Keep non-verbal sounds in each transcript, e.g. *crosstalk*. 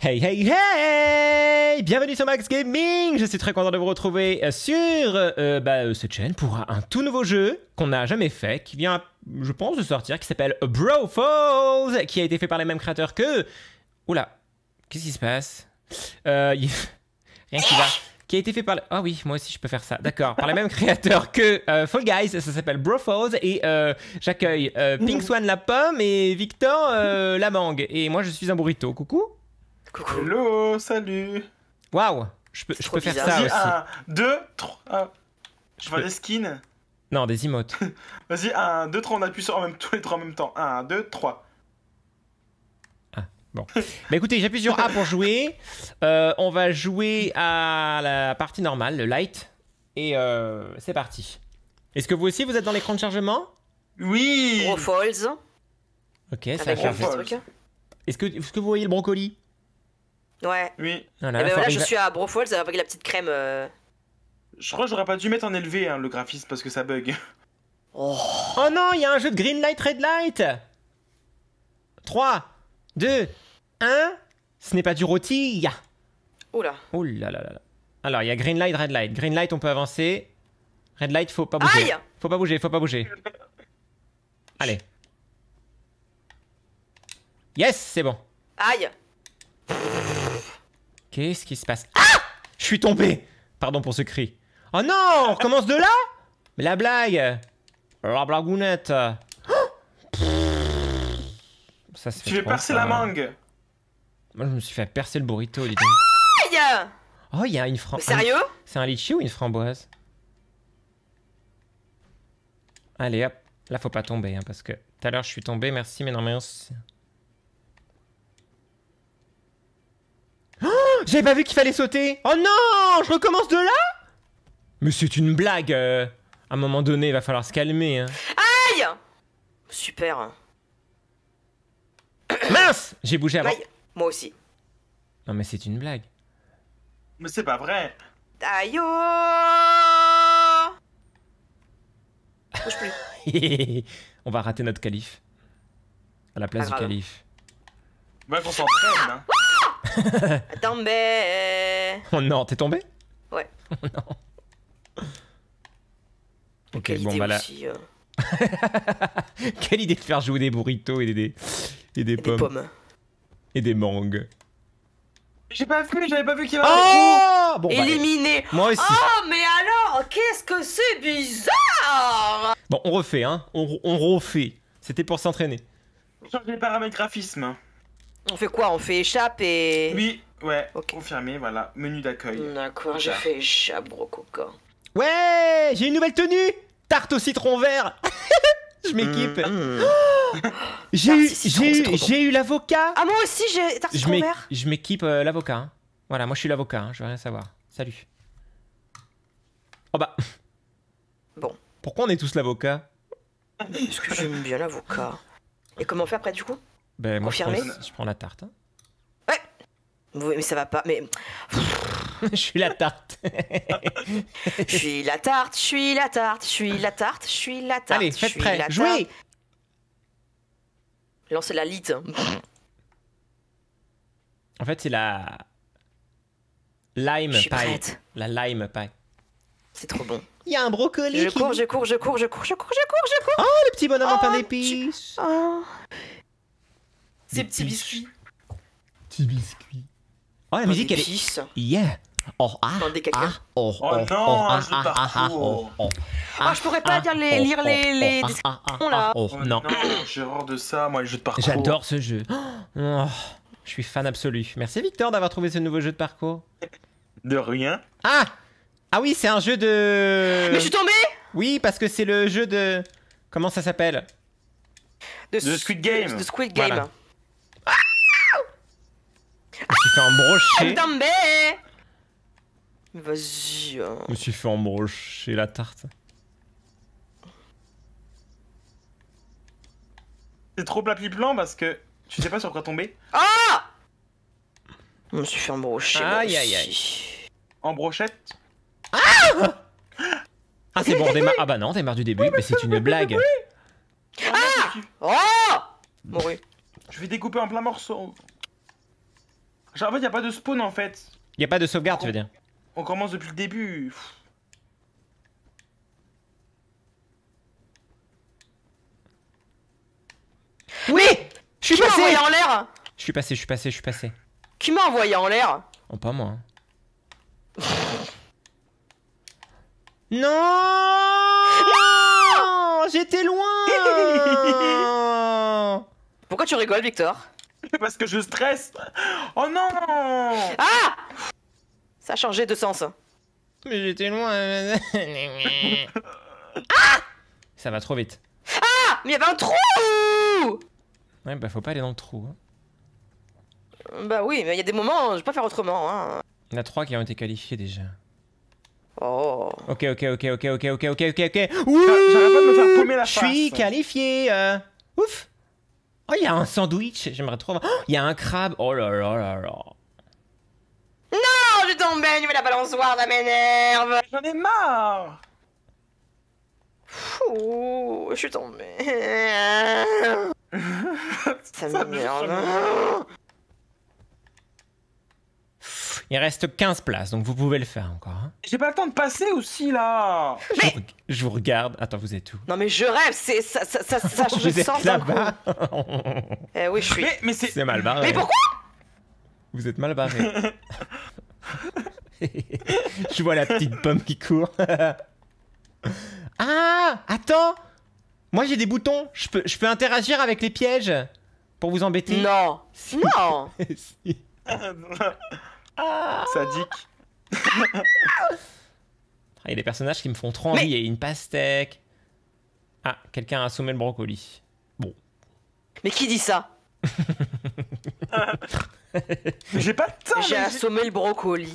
Hey hey hey Bienvenue sur Max Gaming Je suis très content de vous retrouver euh, sur euh, euh, bah, cette chaîne pour un, tout nouveau jeu qu'on n'a jamais fait, qui vient, je pense, de sortir, qui s'appelle Bro Falls, qui a été fait par les mêmes créateurs que... Oula, qu'est-ce qui se passe *laughs* Rien qui va qui a été fait par Ah oui, moi aussi je peux faire ça. D'accord. par le même *laughs* créateur que euh, Fall Guys, ça s'appelle Brofos et euh, j'accueille euh, Pink mm. Swan la pomme et Victor la mangue. Et moi je suis un burrito. Coucou. Coucou. salut. Waouh, je peux, je peux faire ça aussi. 1, 2, 3, Je vois les skins. Non, des emotes. *laughs* Vas-y, 1, 2, 3, on appuie sur même, tous les trois en même temps. 1, 2, 3. Bon. mais écoutez, j'appuie sur A pour jouer. Euh, on va jouer à la partie normale, le light. Et euh, c'est parti. Est-ce que vous aussi, vous êtes dans l'écran de chargement Oui Bro Falls. Ok, ça a Est-ce que, que vous voyez le brocoli Ouais. Oui. Ah eh ben voilà, voilà, je suis à Falls avec la petite crème. Euh. Je crois que j'aurais pas dû mettre en élevé hein, le graphisme parce que ça bug. Oh. Oh non, il y a un jeu de green light, red light 3, 2, Hein Ce n'est pas du rôti Oula. Oula Alors, il y a green light, red light. Green light, on peut avancer. Red light, faut pas bouger. Aïe faut pas bouger, faut pas bouger. *laughs* Allez. Yes, c'est bon. Aïe. Qu'est-ce qui se passe Ah Je suis tombé Pardon pour ce cri. Oh non On recommence de là Mais La blague La blagounette oh Ça se fait Tu vais percer la mangue moi, je me suis fait percer le burrito, les Aïe Oh, il y a une framboise. Sérieux C'est un litchi ou une framboise Allez, hop. Là, faut pas tomber, hein, parce que tout à l'heure, je suis tombé. Merci, mais non, mais... Oh J'avais pas vu qu'il fallait sauter Oh non Je recommence de là Mais c'est une blague euh. À un moment donné, il va falloir se calmer. Hein. Aïe Super. Mince J'ai bougé avant. Moi aussi. Non mais c'est une blague. Mais c'est pas vrai. Aïe oh Bouge plus. *laughs* On va rater notre calife. À la place du calife. Ouais, qu'on s'entraîne, hein. *laughs* Attends, mais... Oh non, t'es tombé Ouais. Oh non. Ok, bon, bah là... Hein. *laughs* Quelle idée de faire jouer des burritos et des, et des, pommes. Des pommes et des mangues. J'ai pas vu, j'avais pas vu qu'il y avait oh bon, bah, Éliminé Moi aussi Oh, mais alors, qu'est-ce que c'est bizarre Bon, on refait, hein. On, refait. C'était pour s'entraîner. On change les paramètres graphisme. On fait quoi On fait échappe et... Oui, ouais. Confirmé, voilà. Menu d'accueil. D'accord, j'ai fait échappe, Brococa. Ouais J'ai une nouvelle tenue Tarte au citron vert *laughs* Je m'équipe. Mm, mm. *gasps* J'ai eu, l'avocat. Ah, moi aussi, j'ai. Je Je m'équipe euh, l'avocat. Hein. Voilà, moi je suis l'avocat, hein, je veux rien savoir. Salut. Oh bah. Bon. Pourquoi on est tous l'avocat Parce que j'aime bien l'avocat. Et comment faire après, du coup Ben je prends, je prends la tarte. Hein. Oui, mais ça va pas. Mais. *laughs* je suis la tarte. *laughs* je suis la tarte, je suis la tarte, je suis la tarte, je suis la tarte. Allez, faites prêt, la jouez Lancez la lite. En fait, c'est la. Lime pie. La lime pie. C'est trop bon. Il y a un brocoli. Je cours, je cours, je cours, je cours, je cours, je cours, je Oh, le petit bonhomme en pain oh, d'épices. C'est petit oh. Ces petits biscuits. Oh, la musique, elle est. Yeah! Oh, ah, ah, oh, oh, non, ah, ah, ah, je pourrais pas ah, dire les, lire les, les descriptions là. Oh, non, j'ai horreur de ça, moi, les jeux de parcours. J'adore ce jeu. Oh, je suis fan absolu. Merci Victor d'avoir trouvé ce nouveau jeu de parcours. De rien. Ah Ah oui, c'est un jeu de... Mais je suis tombé Oui, parce que c'est le jeu de... Comment ça s'appelle De Squid Game. De Squid Game. Je me suis fait embrocher. Ah, vas-y. Hein. Je me suis fait embrocher la tarte. C'est trop plat plan parce que tu sais pas sur quoi tomber. Ah Je me suis fait embrocher. Aïe aïe aïe. En brochette Ah Ah c'est bon, on démarre. Ah bah non, on démarre du début, mais c'est une blague. Ah, ah Oh Je vais découper en plein morceau. Genre, en fait, y a pas de spawn en fait. Y a pas de sauvegarde, tu veux dire On commence depuis le début. Oui Je suis passé en l'air Je suis passé, je suis passé, je suis passé. Qui m'a envoyé en l'air Oh, pas moi. Hein. *laughs* non, non J'étais loin *laughs* Pourquoi tu rigoles, Victor *laughs* parce que je stresse. Oh non Ah Ça a changé de sens. Hein. Mais j'étais loin. *laughs* ah Ça va trop vite. Ah Mais il y avait un trou Ouais, bah faut pas aller dans le trou. Hein. Bah oui, mais il y a des moments, je vais pas faire autrement. Hein. Il y en a trois qui ont été qualifiés déjà. Oh. Ok, ok, ok, ok, ok, ok, ok, ok, ok. J'arrête pas de me faire paumer la face. Je suis qualifié. Euh. Ouf Oh, il y a un sandwich, j'aimerais trop avoir. Oh, il y a un crabe, oh là là là là. Non, je tombe, mais la balançoire, ça m'énerve. J'en ai marre. Ouh, je suis tombé. *laughs* ça m'énerve. Il reste 15 places, donc vous pouvez le faire encore. Hein. J'ai pas le temps de passer aussi là. Je, vous regarde. Attends, vous êtes où Non mais je rêve, c'est ça, ça, ça, *laughs* change de sens là-bas *laughs* Eh oui, je suis. Mais, mais c'est. mal barré. Mais pourquoi Vous êtes mal barré. *laughs* je vois la petite pomme qui court. ah Attends Moi j'ai des boutons. Je peux, je peux interagir avec les pièges pour vous embêter. Non, non. Sadique. *laughs* Ah, il y a des personnages qui me font trop envie. Il y a une pastèque. Ah, quelqu'un a assommé le brocoli. Bon. Mais qui dit ça *laughs* J'ai pas de temps. J'ai assommé le brocoli.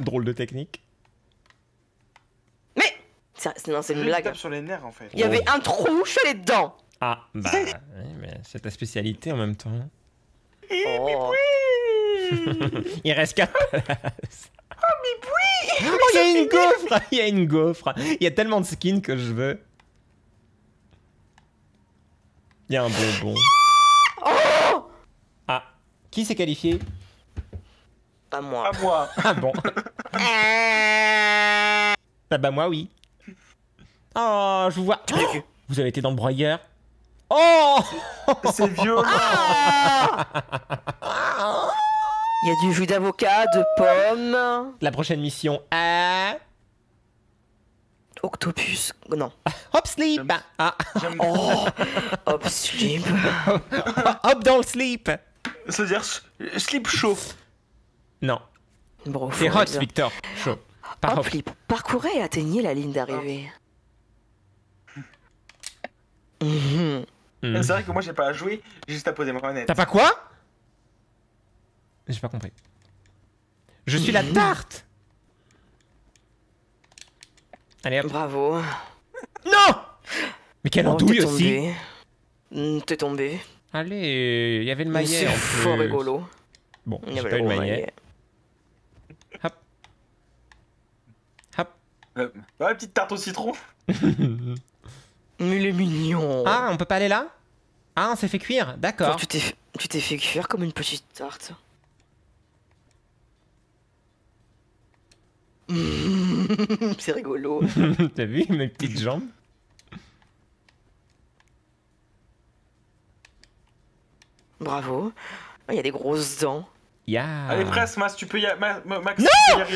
Drôle de technique. Mais Non, c'est une blague. sur les nerfs en Il y avait un trou, je suis allé dedans. Ah, bah, c'est ta spécialité en même temps. Eh, oh. *laughs* Il reste qu'un ah! ah, ah, Oh, mais oui! Oh, il y a une gaufre! Il y a une gaufre! Il y a tellement de skins que je veux. Il y a un bonbon. ah, oh! qui s'est qualifié? Pas moi. Pas moi. Ah bon? *laughs* ah bah, moi, oui. Oh, je vous vois. Oh! vous avez été dans le broyeur. Oh C'est violent ah Il y a du jus d'avocat, de pommes. La prochaine mission à. Octopus. Non. Hop sleep ah. oh. Hop sleep *laughs* Hop dans le sleep C'est-à-dire sleep chaud Non. C'est hot, Victor. Chaud. Par hop, Parcourez et atteignez la ligne d'arrivée. Ah. Mhm. Hmm. C'est vrai que moi j'ai pas à jouer, j'ai juste à poser ma manette. T'as pas quoi J'ai pas compris. Je suis la hmm. tarte Allez hop. Bravo. Non Mais quelle oh, andouille aussi hmm, T'es tombé. Allez, il y avait le maillet C'est fort rigolo. Bon, il y avait pas le maillet. Hop. Hop. Ouais, euh, bah, petite tarte au citron *laughs* Il est mignon. Ah, on peut pas aller là Ah, on s'est fait cuire D'accord. Tu t'es fait cuire comme une petite tarte. *laughs* C'est rigolo. *laughs* T'as vu mes petites jambes Bravo. Ah, il y a des grosses dents. Yeah. Allez, presse, Max, tu peux y, Max, non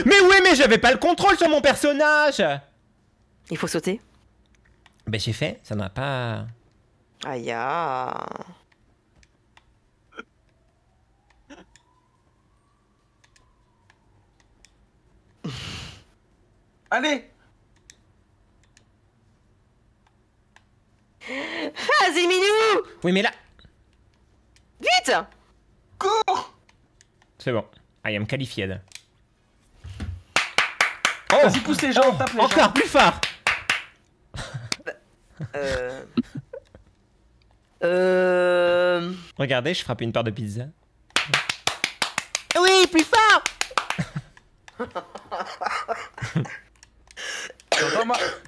Mais oui, mais j'avais pas le contrôle sur mon personnage Il faut sauter bah j'ai fait, ça n'a pas. Aïe. Allez Vas-y, Minou Oui, mais là Vite Cours C'est bon. Ah, I am qualified. Oh Vas-y, pousse les gens, tape Encore plus fort euh... euh... Regardez, je frappe une part de pizza. Oui, plus fort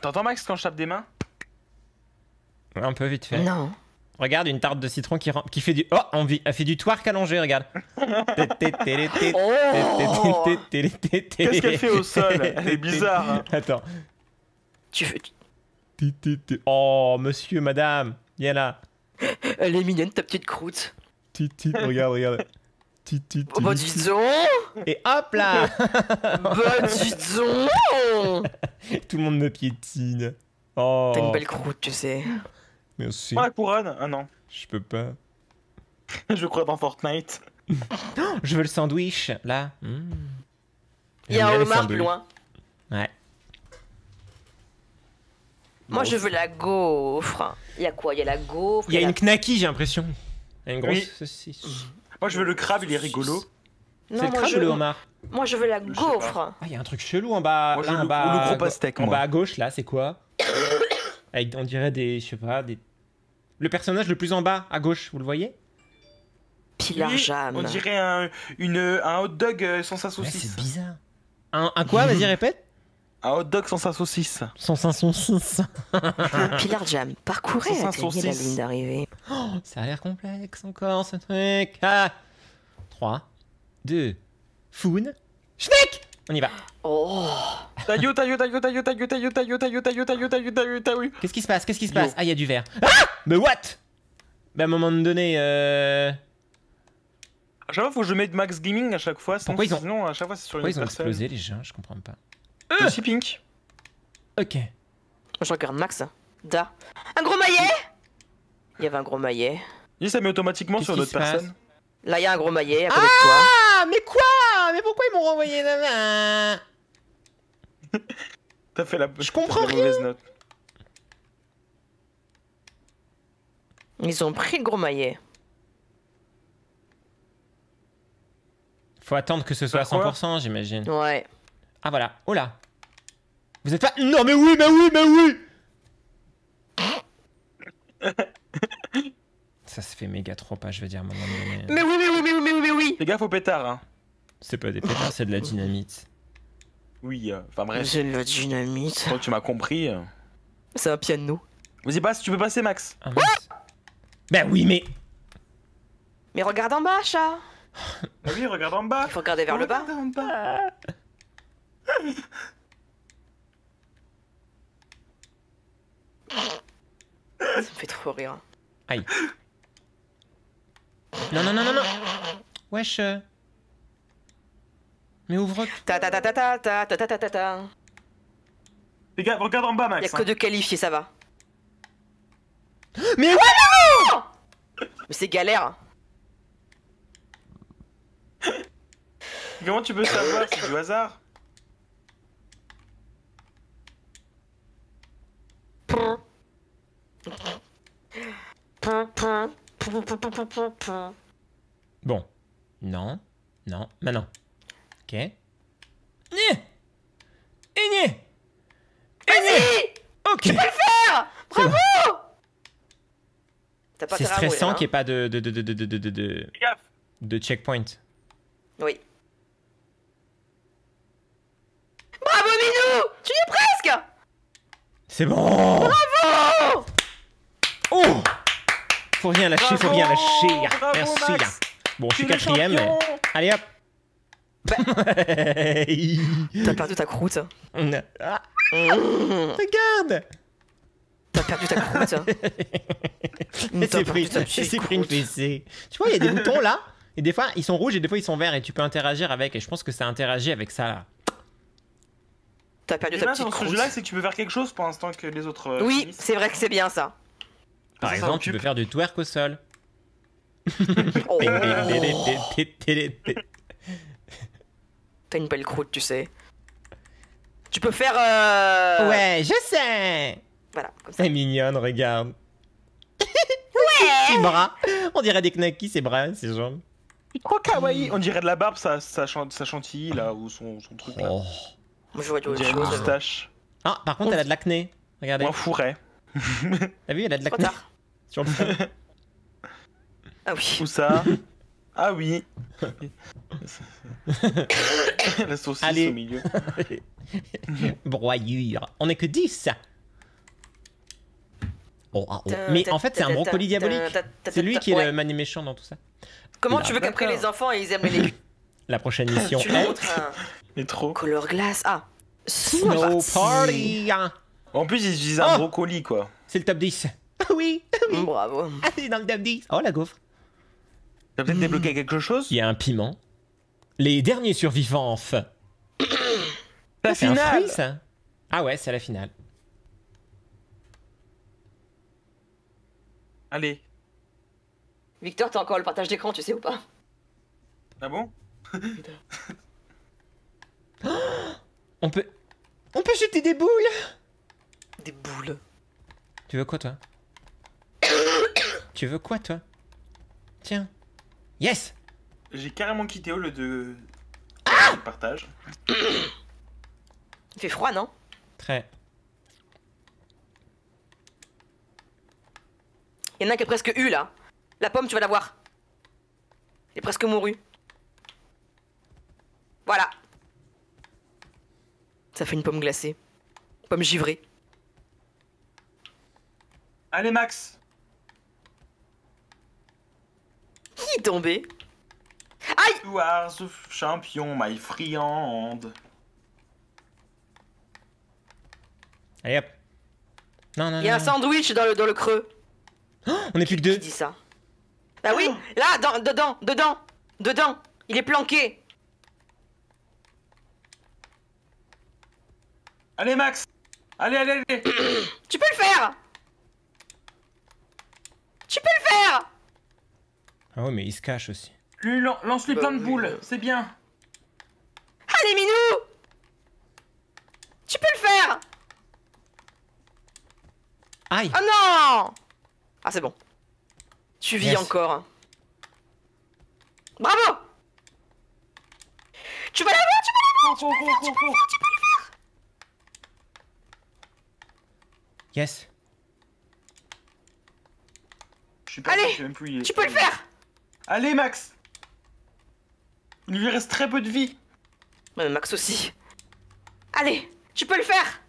T'entends, Max quand je tape des mains Un peu vite fait. Non. Regarde une tarte de citron qui, fait du. Oh, on elle fait du twerk allongé, regarde. Oh. Qu'est-ce qu'elle fait au sol Elle est bizarre. Hein. Attends. Tu, veux. Oh, monsieur, madame, viens là. Elle est mignonne, ta petite croûte. regarde, regarde. Oh, bah dis donc Et hop là *laughs* Bah dis donc *laughs* Tout le monde me piétine. Oh. T'as une belle croûte, tu sais. Merci. Oh, la couronne Ah non. Je peux pas. *laughs* Je crois dans Fortnite. *gasps* Je veux le sandwich, là. Mmh. Il y a un homard plus loin. Ouais. Moi, bah, je veux la gaufre. Il y a quoi Il y a la gaufre. Il y a une knaki, j'ai l'impression. une grosse saucisse. Moi, je veux le crabe, il est rigolo. C'est le crabe ou le homard Moi, je veux la gaufre. Ah, il y a un truc chelou en bas. gros pastèque. En bas à gauche, là, c'est quoi Avec, on dirait des, je sais pas, des. Le personnage le plus en bas à gauche, vous le voyez Pilar Jam. On dirait un, une, hot dog euh, sans sa saucisse. c'est bizarre. un quoi *laughs* Vas-y, répète. Un hot dog sans sa saucisse. Sans sa Pilar Jam, parcourez la ça a l'air complexe encore ce truc. 3, 2, Foon, Schneck On y va. Oh Qu'est-ce qui se passe Qu'est-ce qui se passe Ah, il y a du verre. Ah Mais what à un moment donné, euh. À chaque fois, faut que je mette Max Gaming à chaque fois. à chaque fois, sur Pourquoi ils explosé les gens Je comprends pas. Euh suis pink. Ok. Je regarde Max. Da. Un gros maillet Il y avait un gros maillet. Il ça met automatiquement sur d'autres personne. Là, il y a un gros maillet ah Mais quoi Mais pourquoi ils m'ont renvoyé la *laughs* main T'as fait la, Je comprends mauvaise note. Ils ont pris le gros maillet. Faut attendre que ce soit à 100%, j'imagine. Ouais. Ah voilà, oh là Vous êtes pas... Non mais oui, mais oui, mais oui *laughs* Ça se fait méga trop pas, je veux dire, maman. Mais oui, mais oui, mais oui, mais oui, mais oui Les gars, faut pétard, hein C'est pas des pétards, c'est de la dynamite. Oui, euh, enfin bref. C'est de la dynamite. tu m'as compris. Euh. C'est un piano. Vas-y, passe, tu peux passer, Max. Ah, ben oui, mais... Mais regarde en bas, chat Bah oui, regarde en bas. Il faut regarder vers le bas. *laughs* Ça me fait trop rire. Aïe. Non, non, non, non, non. Wesh. Mais ouvre. Ta ta ta ta ta ta ta ta ta ta. Les gars, regarde en bas, Max. Y'a que hein. de qualifier ça va. Mais ouais, non *laughs* Mais c'est galère. Comment tu peux savoir C'est du hasard Bon. Non. Non. Maintenant. Ok. Nier, Igné nier Ok. Tu peux le faire Bravo C'est stressant hein. qu'il n'y ait pas de... de, de, de, de, de, de, de checkpoint. Oui. Bravo Minou Tu es prêt c'est bon Bravo Oh Faut rien lâcher, faut rien lâcher. Merci. Hein. Bon, je suis quatrième. Mais... Allez hop bah. *laughs* T'as perdu ta croûte. Ah. Mmh. Regarde T'as perdu ta croûte. Je s'est pris, pris une fessée. Tu vois, il y a des boutons là, et des fois ils sont rouges et des fois ils sont verts, et tu peux interagir avec, et je pense que ça interagit avec ça là t'as perdu ta petite dans ce jeu-là, c'est que tu peux faire quelque chose pour l'instant que les autres. Euh, oui, c'est vrai que c'est bien ça. Par exemple, tu peux faire du twerk au sol. *laughs* Oh. *laughs* T'as une belle croûte, tu sais. Tu peux faire. Euh, ouais, je sais. Voilà. C'est mignonne, regarde. ouais. Ses bras. On dirait des knackis, ses bras, ses jambes. Oh kawaii. On dirait de la barbe, sa chantilly là ou son, son truc. Là. Oh. Moi, je vois chose. moustache. Ah, par contre, elle a de l'acné. Regardez. Moi, fourré. *laughs* T'as vu, elle a de l'acné. *laughs* Sur le front. Ah oui. Où ça Ah oui. *laughs* La saucisse au milieu. Broyure. On est que 10. Mais en fait, c'est un brocoli diabolique. C'est lui qui est le mani méchant dans tout ça. Comment tu veux qu'après les enfants ils aiment les la prochaine ah, mission est... *laughs* Mais trop. Color glace. Ah. Snow Party. En plus, ils utilisent un brocoli, oh. quoi. C'est le top 10. Ah oui, ah mmh. Bravo. Ah, dans le top 10. Oh, la gaufre. T'as peut-être débloqué quelque chose Il y a un piment. Les derniers survivants. *coughs* la finale. Un Ah ouais, c'est la finale. Allez. Victor, t'as encore le partage d'écran, tu sais ou pas Ah bon *gasps* On peut... On peut jeter des boules Des boules. Tu veux quoi, toi Tu veux quoi, toi Tiens. Yes J'ai carrément quitté au ah! le de... partage. Il fait froid, non Très. Il y en a qui est presque eu là. La pomme, tu vas la voir. Il est presque mouru. Voilà. Ça fait une pomme glacée. Pomme givrée. Allez, Max Qui est tombé Aïe You champion, my friande. Allez hop Non, non, Il y a un sandwich dans le, dans le creux oh, On est plus que deux Qui dit ça Bah oui Là, dans, dedans, dedans Dedans Il est planqué Allez, Max Allez, allez, allez *clears throat* Tu peux le faire Tu peux le faire Ah ouais, mais il se cache aussi. Lui, lance-lui bah plein de boules, c'est bien. Allez, Minou Tu peux le faire Aïe Oh non Ah, c'est bon. Tu vis encore. Bravo Tu vas l'avoir, tu vas Tu tu peux Yes. Je suis pas Allez Tu peux le faire Allez, Max Il lui reste très peu de vie. Max aussi. Allez, tu peux le faire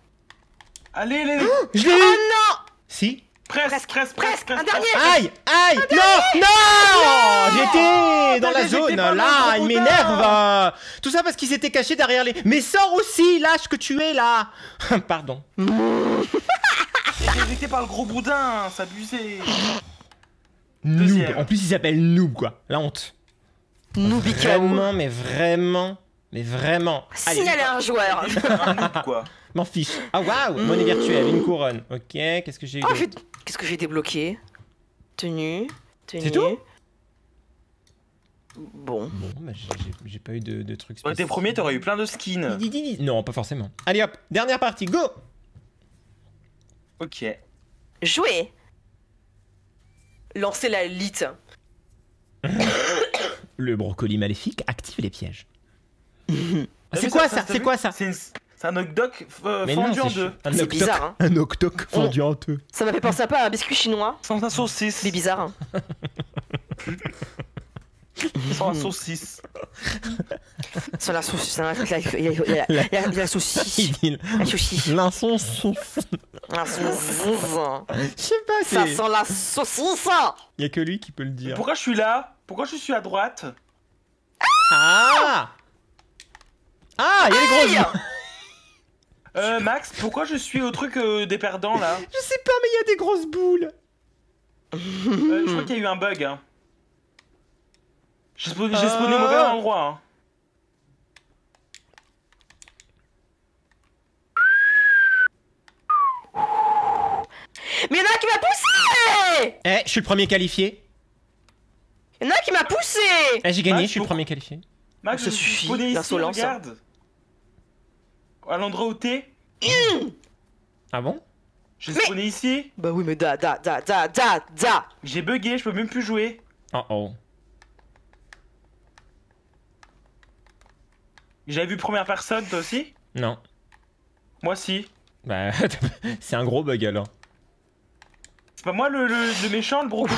Allez, les... Oh, je l'ai oh, non Si Presque, presque, presque, Un dernier Aïe Aïe Non Non, J'étais dans la zone Là, il m'énerve Tout ça parce qu'il s'était caché derrière les... Mais sors aussi Lâche que tu es, là *laughs* Pardon. *laughs* irrité par le gros boudin, s'abuser. Noob. En plus, il s'appelle Noob, quoi. La honte. Noobica. Vraiment, mais vraiment, mais vraiment. Signaler un joueur. un noob, quoi. *laughs* M'en fiche. Ah waouh, monnaie virtuelle, une couronne. Ok, qu'est-ce que j'ai oh, eu Qu'est-ce que j'ai débloqué Tenue, tenue. C'est tout Bon. Bon, bah j'ai pas eu de, trucs spéciaux. t'es premier, t'aurais eu plein de skins. Non, pas forcément. Allez hop, dernière partie, go Ok. Jouer. Lancer la lite. *coughs* Le brocoli maléfique active les pièges. c'est quoi ça, C'est quoi ça C'est un octoc euh, fendu en deux. C'est bizarre, hein. Un octoc fondu en deux. Ça m'a fait penser à pas à un biscuit chinois, Sans un saucisse. C'est bizarre. hein. *laughs* Sans la saucisse. Sans la saucisse, il y a la saucisse. La saucisse. La saucisse. La Je sais pas, Ça sent la saucisse. Il y a que lui qui peut le dire. Pourquoi je suis là Pourquoi je suis à droite Ah Ah, il y a grosses. Euh, Max, pourquoi je suis au truc déperdant, euh, des perdants là Je sais pas, mais il y a des grosses boules. Euh, je crois qu'il y a eu un bug. Hein. J'ai spawné, au mauvais ah. endroit. Hein. Mais y'en a un qui m'a poussé Eh, je suis le premier qualifié. Y'en a un qui m'a poussé Eh, j'ai gagné, je suis le premier qualifié. Max, ça suffit, l'insolence. Regarde À l'endroit où t'es Ah bon J'ai spawné ici Bah oui, mais da, da, da, da, da, da J'ai bugué, je peux même plus jouer. Oh oh. J'avais vu première personne, toi aussi Non. Moi, si. Bah, *laughs* c'est un gros bug alors. C'est bah, pas moi le, méchant, le brocoli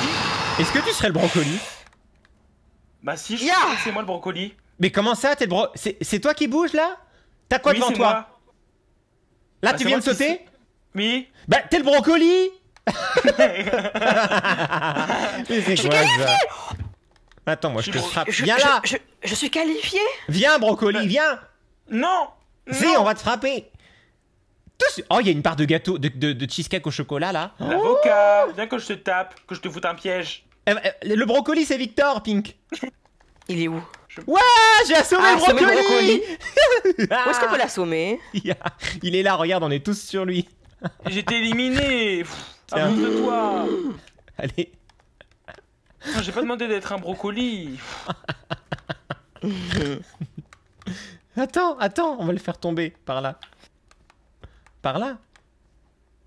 Est-ce que tu serais le brocoli Bah, si, je c'est moi le brocoli. Mais comment ça, t'es le bro. C'est toi qui bouge là T'as quoi devant toi Là, bah, tu viens de sauter Oui. Bah, t'es le brocoli Mais *laughs* c'est Attends, moi je, te frappe. viens là je, suis qualifié Viens, Brocoli, viens Non Si, on va te frapper Oh, il y a une part de gâteau, de, de, cheesecake au chocolat là. L'avocat, viens que je te tape, que je te foute un piège. Eh, eh, le brocoli, c'est Victor, Pink. *laughs* il est où Ouais, j'ai assommé ah, le brocoli, *laughs* Où est-ce qu'on peut l'assommer Il est là, regarde, on est tous sur lui. J'étais éliminé *laughs* de toi Allez j'ai pas demandé d'être un brocoli. *laughs* attends, attends, on va le faire tomber par là. Par là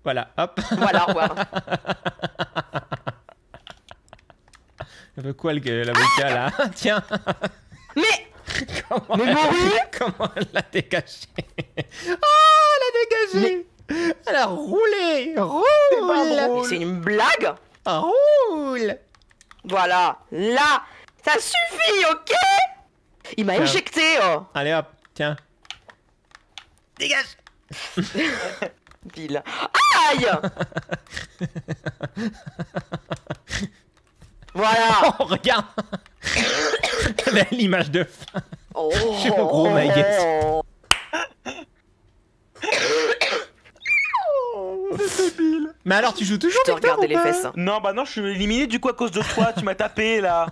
Voilà, hop. Voilà, *laughs* voilà. Elle veut quoi la là *laughs* Tiens Mais Mais Marie, Comment elle l'a dégagé Ah, elle l'a dégagé Elle a roulé Roule C'est une blague ah, Roule voilà. Là. Ça suffit, ok Il m'a éjecté, oh. Allez hop, tiens. Dégage *laughs* pile. Aïe Voilà *laughs* Oh, regarde L'image *laughs* de fin. Oh, Je suis pas gros, ma débile. Mais alors, tu joues toujours Je te les fesses. Hein. Non, bah non, je suis éliminé du coup à cause de toi, tu m'as tapé là.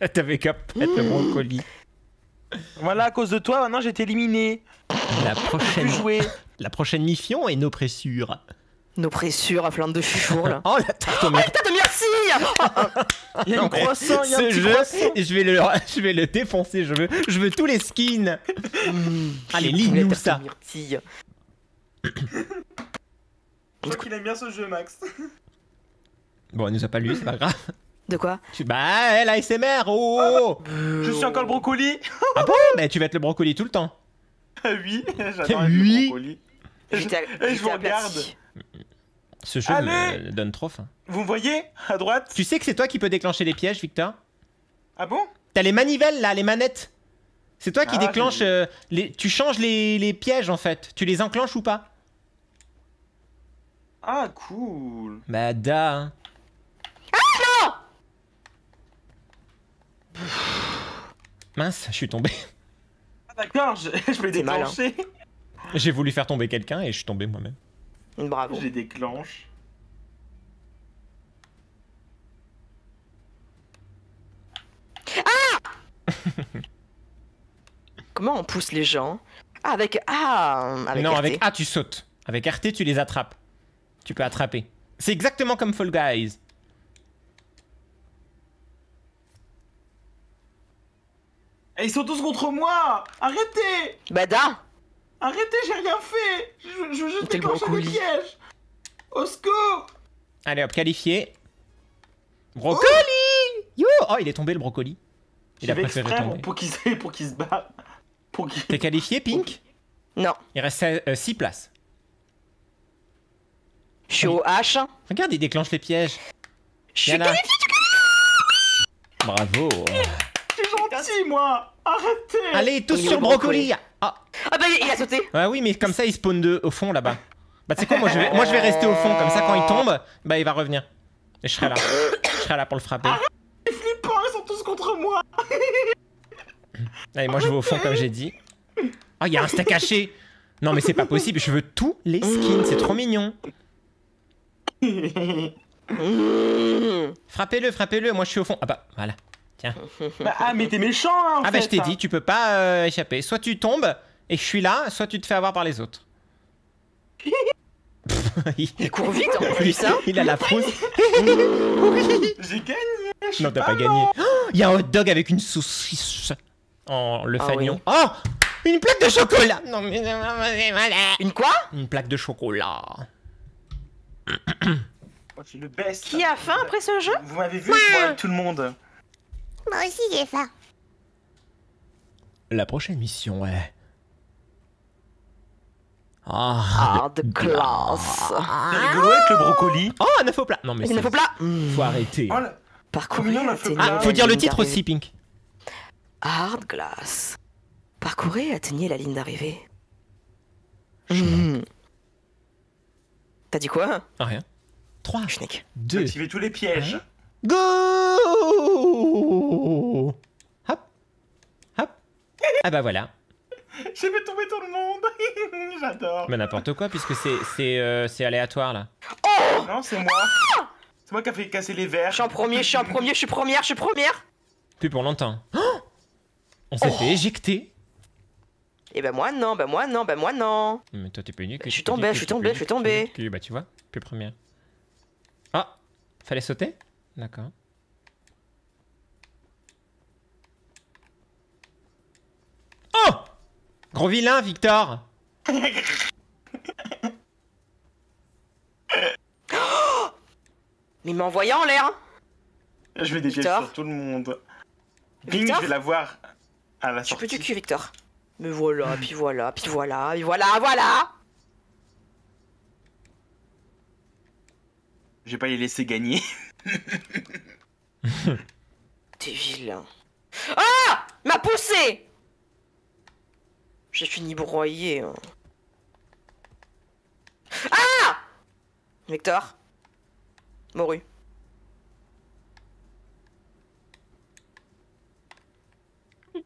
*laughs* T'avais qu'à mettre le colis. Voilà, à cause de toi, maintenant j'ai été éliminé. La prochaine, Plus la prochaine mission est nos pressures. Nos pressures à flamme de chouchour là. Oh la tête de merci Il y a une croissant, il y a un petit jeu, croissant. je vais, le, *laughs* je vais le défoncer. Je veux, je veux tous les skins. Mm. Allez, lis-nous ça. Je crois qu'il aime bien ce jeu, Max. Bon, il nous a pas lu, c'est pas grave. De quoi Bah, elle, ASMR, oh, oh, oh. Ah, bah, Je suis encore le brocoli Ah bon Mais tu vas être le brocoli tout le temps *laughs* ah Oui, j'adore eh oui. le brocoli. je, vous regarde. Ce jeu me donne trop faim. Vous voyez À droite Tu sais que c'est toi qui peux déclencher les pièges, Victor Ah bon T'as les manivelles là, les manettes C'est toi qui ah, déclenches euh, les... Tu changes les pièges en fait. Tu les enclenches ou pas ah, cool Bah, da hein. Ah non Mince, je suis tombé. Ah, d'accord, je, *laughs* je déclencher. Hein. J'ai voulu faire tomber quelqu'un et je suis tombé moi-même. Bravo. Je les déclenche. Ah *laughs* Comment on pousse les gens ah, avec A ah, Non, avec A, tu sautes. Avec RT, tu les attrapes. Tu peux attraper. C'est exactement comme Fall Guys. Et eh, ils sont tous contre moi Arrêtez Bada Arrêtez, j'ai rien fait Je, veux juste déclencher des piège Au secours Allez hop, qualifié. Oh. Brocoli oh il est tombé le brocoli. Il a préféré exprès, tomber. Pour qu'il pour se batte. T'es qualifié, Pink Non. Il reste 6 euh, places suis au H. Regarde, il déclenche les pièges. Je suis Bravo. T'es gentil, moi. Arrêtez. Allez, tous sur brocoli. Ah. ah. bah il a sauté. Ouais, oui, mais comme ça, il spawn d'eux, au fond là-bas. Bah tu sais quoi, moi je, vais, moi je vais rester au fond, comme ça quand il tombe, bah il va revenir. Et je serai là. je serai là pour le frapper. les flippants, ils sont tous contre moi. Allez, moi je vais au fond comme j'ai dit. oh, il y a un stack caché. Non mais c'est pas possible, je veux tous les skins, c'est trop mignon. *laughs* frappez-le, frappez-le, moi je suis au fond. Ah bah, voilà. Tiens. Bah, ah, mais t'es méchant, hein, Ah bah, je t'ai dit, tu peux pas euh, échapper. Soit tu tombes et je suis là, soit tu te fais avoir par les autres. *laughs* *laughs* il... court vite en plus, hein. Il a la frousse. J'ai gagné Non, t'as pas, gagné. *gasps* Il y a un hot dog avec une saucisse en le ah, fanion. Oh Une plaque de chocolat Non, mais. Une quoi Une plaque de chocolat. Qui a faim après ce jeu Vous m'avez vu, tout le monde. Moi aussi, j'ai faim. La prochaine mission est. Ah, hard glass ah. class. Ah, le brocoli. Oh, un au plat. Non, mais c'est. plat. Faut mm. arrêter. Oh, parcourir faut dire le titre aussi, Pink. Hard glass. parcourir et atteignez la ligne d'arrivée. T'as dit quoi ah, Rien. 3, 2. Activez tous les pièges. Go Hop Hop Ah bah voilà *laughs* J'ai fait tomber tout le monde *laughs* J'adore Mais n'importe quoi, puisque c'est euh, aléatoire là. Oh Non, c'est moi C'est moi qui a fait casser les verres. Je suis en premier, je suis en premier, je suis première, je suis première Plus pour longtemps. Oh On s'est oh fait éjecter et eh ben moi non, bah moi non, bah moi non. Mais toi t'es pas unique. Bah, je suis tombé, je suis tombé, je suis tombé. Bah tu vois, plus première. Ah, fallait sauter D'accord. Oh Gros vilain, Victor *gasps* Mais m'envoyant en l'air hein. Je vais dégager sur tout le monde. Victor je vais la voir à la sortie. Tu peux du cul, Victor. Mais voilà, puis voilà, puis voilà, puis voilà, voilà Je vais pas les laisser gagner. *laughs* T'es vilain. Ah M'a poussé J'ai fini broyé. Hein. Ah Victor Moru.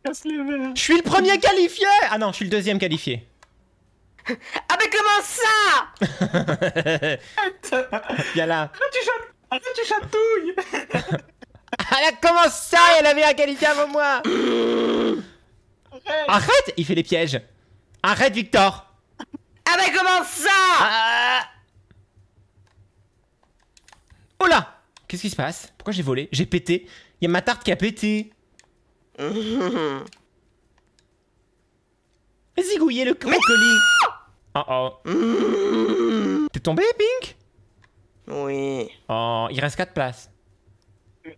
Je suis le premier qualifié Ah non, je suis le deuxième qualifié. Ah mais comment ça *laughs* Viens là. Arrête, tu chatouilles *laughs* Ah là, comment ça Elle avait un qualifié avant moi Arrête. Il fait les pièges. Arrête, Victor Ah mais comment ça ah. Oh là Qu'est-ce qui se passe Pourquoi j'ai volé J'ai pété. Il y a ma tarte qui a pété. *laughs* Zigouiller le crocoli. Oh oh. T'es tombé, Pink Oui. Oh, il reste 4 places. Mais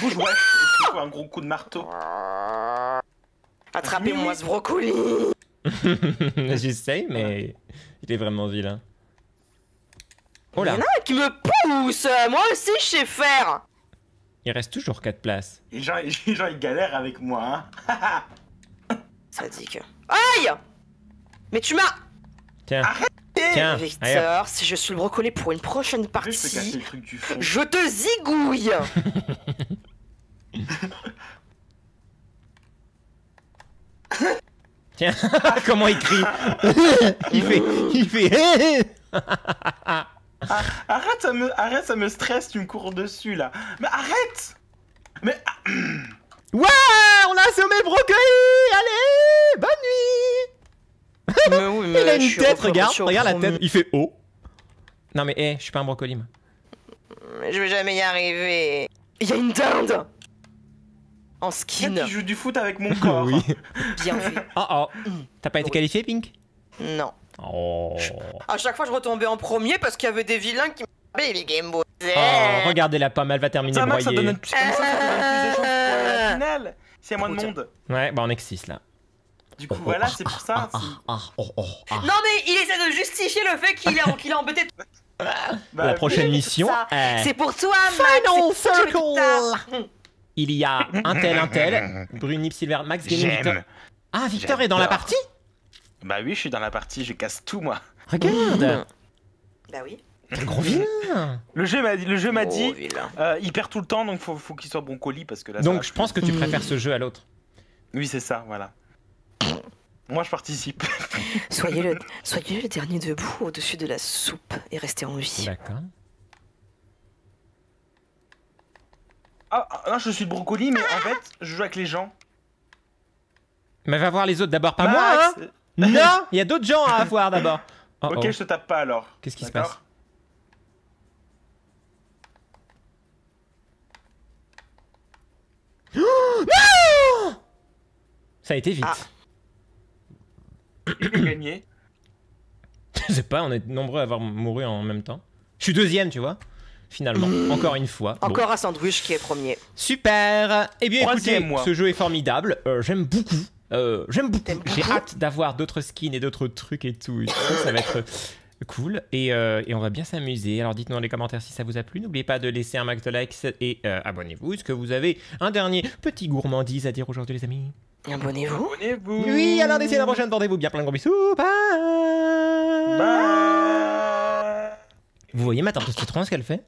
bouge, moi Il un gros coup de marteau. Attrapez-moi ce brocoli. *laughs* J'essaye, mais il est vraiment vilain. Oh là. Il y en a qui me pousse Moi aussi, je sais faire il reste toujours 4 places. Les gens, *laughs* les gens, ils galèrent avec moi, hein. *laughs* Ça dit que. Aïe Mais tu m'as. Tiens. Tiens, Victor, si je suis le brocolé pour une prochaine partie, je, je te zigouille *laughs* Tiens, comment il crie Il fait... Il fait... Ah, arrête, ça me, arrête, ça me stresse, tu me cours dessus là. Mais arrête Mais. Ah, *clears throat* ouais On a assommé Brocoli Allez Bonne nuit mais *laughs* Il a une tête, regarde, regarde la tête. Il fait haut. Non mais hé, je suis pas un brocoli. Moi. Je vais jamais y arriver. Il y a une dinde En skin. Tu joues du foot avec mon *laughs* corps. Bien vu Oh oh. Mm. T'as pas été qualifié, Pink Non. Oh. À chaque fois, je retombais en premier parce qu'il y avait des vilains qui Baby Game Boy. Oh, regardez la pomme, elle va terminer ça broyée. Ça ça, *laughs* moins de monde. Ouais, bah on est que 6 là. Du coup, voilà, c'est pour ça. Ah, ah, ah, non, mais il essaie de justifier le fait qu'il est, *laughs* qu a embêté. Bah, bah, la prochaine mission. Eh. C'est pour toi, Final Circle. Il y a un tel, un tel. *laughs* Brunip Silver, Max Gaming. Victor. Ah, Victor est dans la partie bah oui, je suis dans la partie, je casse tout moi. Regarde mmh. Bah oui. Le jeu m'a dit, dit euh, il perd tout le temps, donc faut, faut qu'il soit bon colis parce que là. Donc je pense que tu préfères ce jeu à l'autre. Oui, c'est ça, voilà. Moi, je participe. *laughs* soyez, le, dernier debout au-dessus de la soupe et restez en vie. D'accord. Ah, Là ah, je suis de brocoli, mais en ah fait, je joue avec les gens. Mais va voir les autres d'abord, pas moi hein. Non, *laughs* il y a d'autres gens à *laughs* avoir d'abord. ok, je te tape pas alors. Qu'est-ce qui se passe non Ça a été vite. Ah. gagné. je sais pas, on est nombreux à avoir mouru en même temps. Je suis deuxième, tu vois finalement. Hmm. Encore une fois. Encore à Sandruche qui est premier. Super Eh bien écoutez, ce jeu est formidable, euh, j'aime beaucoup. Euh, J'aime beaucoup. J'ai hâte d'avoir d'autres skins et d'autres trucs et tout. ça, va être euh, cool. Euh, et, on va bien s'amuser. Alors dites-nous dans les commentaires si ça vous a plu. N'oubliez pas de laisser un max de likes et abonnez-vous. Est-ce que vous avez un dernier petit gourmandise à dire aujourd'hui, les amis Abonnez-vous. vous Oui, alors d'ici la prochaine, tendez vous bien plein de gros bisous. Bye. Vous voyez ma trop citron, ce qu'elle fait